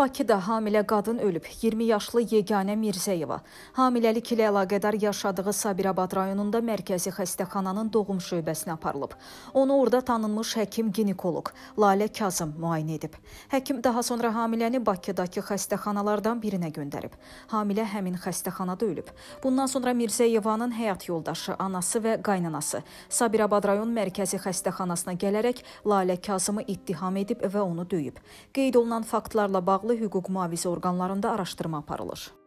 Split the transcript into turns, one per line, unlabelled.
Bakıda hamilə qadın ölüb. 20 yaşlı Yeganə Mirzəyeva hamiləlik ilə əlaqədar yaşadığı Sabirabad rayonunda mərkəzi xəstəxananın doğum şöbəsinə aparılıb. Onu orada tanınmış həkim ginekoloq Lalə Kazım müayinə edib. Həkim daha sonra hamiləni Bakıdakı xəstəxanalardan birinə göndərib. Hamilə həmin xəstəxanada ölüb. Bundan sonra Mirzəyevanın həyat yoldaşı, anası və qaynanası Sabirabad rayon mərkəzi xəstəxanasına gələrək Lalə Kazımı ittiham edib və onu döyüb. Qeyd olunan faktlarla bağlı hüquq mühafizə orqanlarında araşdırma aparılır.